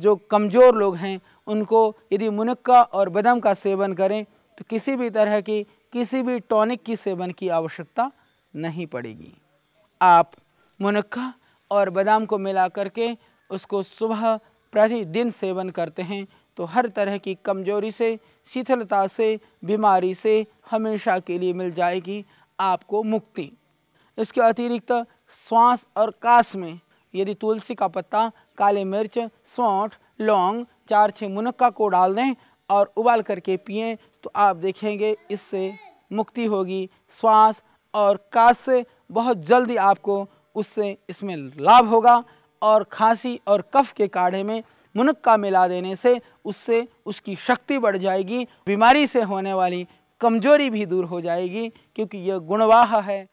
जो कमज़ोर लोग हैं उनको यदि मुनक्का और बदम का सेवन करें तो किसी भी तरह की किसी भी टॉनिक की सेवन की आवश्यकता नहीं पड़ेगी आप मुनक्का और बादाम को मिला करके उसको सुबह प्रतिदिन सेवन करते हैं तो हर तरह की कमजोरी से शिथिलता से बीमारी से हमेशा के लिए मिल जाएगी आपको मुक्ति इसके अतिरिक्त श्वास और काश में यदि तुलसी का पत्ता काली मिर्च सौंठ लौंग चार छः मुनक्का को डाल दें और उबाल करके पिए तो आप देखेंगे इससे मुक्ति होगी श्वास और काश से बहुत जल्दी आपको उससे इसमें लाभ होगा और खांसी और कफ के काढ़े में मुनक्का मिला देने से उससे उसकी शक्ति बढ़ जाएगी बीमारी से होने वाली कमजोरी भी दूर हो जाएगी क्योंकि यह गुणवाह है